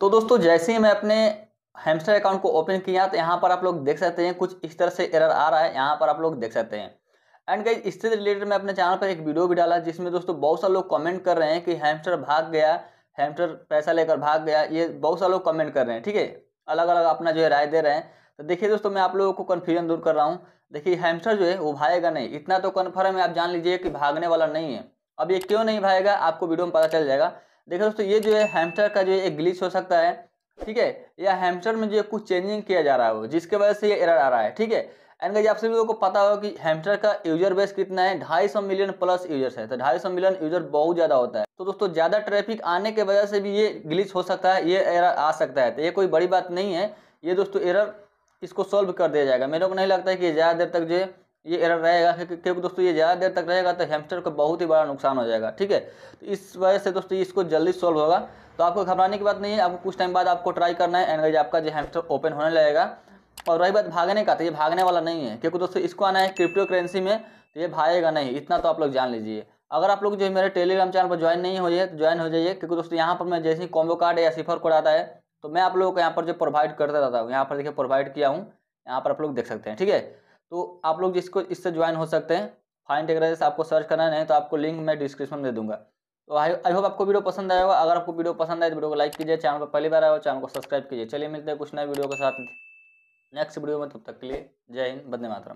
तो दोस्तों जैसे ही मैं अपने हेमस्टर अकाउंट को ओपन किया तो यहाँ पर आप लोग देख सकते हैं कुछ इस तरह से एरर आ रहा है यहाँ पर आप लोग देख सकते हैं एंड गई इससे रिलेटेड मैं अपने चैनल पर एक वीडियो भी डाला जिसमें दोस्तों बहुत सारे लोग कमेंट कर रहे हैं कि हेमस्टर भाग गया हैमस्टर पैसा लेकर भाग गया ये बहुत सारे लोग कमेंट कर रहे हैं ठीक है अलग अलग अपना जो है राय दे रहे हैं तो देखिए दोस्तों मैं आप लोगों को कन्फ्यूजन दूर कर रहा हूँ देखिए हैमस्टर जो है वो भागेगा नहीं इतना तो कन्फर्म है आप जान लीजिए कि भागने वाला नहीं है अब ये क्यों नहीं भागेगा आपको वीडियो में पता चल जाएगा देखिए दोस्तों ये जो है हेमस्टर का जो एक ग्लिच हो सकता है ठीक है या हेमस्टर में जो है कुछ चेंजिंग किया जा रहा हो जिसके वजह से ये एरर आ रहा है ठीक है एंड गाइज आप सभी लोगों को पता होगा कि हेमस्टर का यूजर बेस कितना है ढाई सौ मिलियन प्लस यूजर्स है तो ढाई सौ मिलियन यूजर बहुत ज़्यादा होता है तो दोस्तों ज़्यादा ट्रैफिक आने के वजह से भी ये ग्लिच हो सकता है ये एरर आ सकता है तो ये कोई बड़ी बात नहीं है ये दोस्तों एरर इसको सॉल्व कर दिया जाएगा मेरे को नहीं लगता है कि ज़्यादा देर तक जो है ये एरर रहेगा क्योंकि दोस्तों ये ज़्यादा देर तक रहेगा तो हेमस्टर को बहुत ही बड़ा नुकसान हो जाएगा ठीक है तो इस वजह से दोस्तों इसको जल्दी सॉल्व होगा तो आपको घबराने की बात नहीं है आपको कुछ टाइम बाद आपको ट्राई करना है एंड आपका जो हैमस्टर ओपन होने लगेगा और रही बात भागने का तो ये भागने वाला नहीं है क्योंकि दोस्तों इसको आना है क्रिप्टो करेंसी में तो ये भागेगा नहीं इतना तो आप लोग जान लीजिए अगर आप लोग जो है मेरे टेलीग्राम चैनल पर ज्वाइन नहीं हो जाए तो ज्वाइन हो जाइए क्योंकि दोस्तों यहाँ पर मैं जैसे ही कॉम्बो कार्ड या सिफर कोड आता है तो मैं आप लोगों को यहाँ पर जो प्रोवाइड करता रहता हूँ यहाँ पर देखिए प्रोवाइड किया हूँ यहाँ पर आप लोग देख सकते हैं ठीक है तो आप लोग जिसको इससे ज्वाइन हो सकते हैं फाइन टेक्नोलॉजी से आपको सर्च करना नहीं तो आपको लिंक मैं डिस्क्रिप्शन में दे दूंगा तो आई आई होप आपको वीडियो पसंद आया होगा अगर आपको वीडियो पसंद आए तो वीडियो को लाइक कीजिए चैनल पर पहली बार आया हो चैनल को सब्सक्राइब कीजिए चलिए मिलते हैं कुछ नए वीडियो के साथ नेक्स्ट वीडियो में तब तक के लिए जय हिंद बंदे मातरम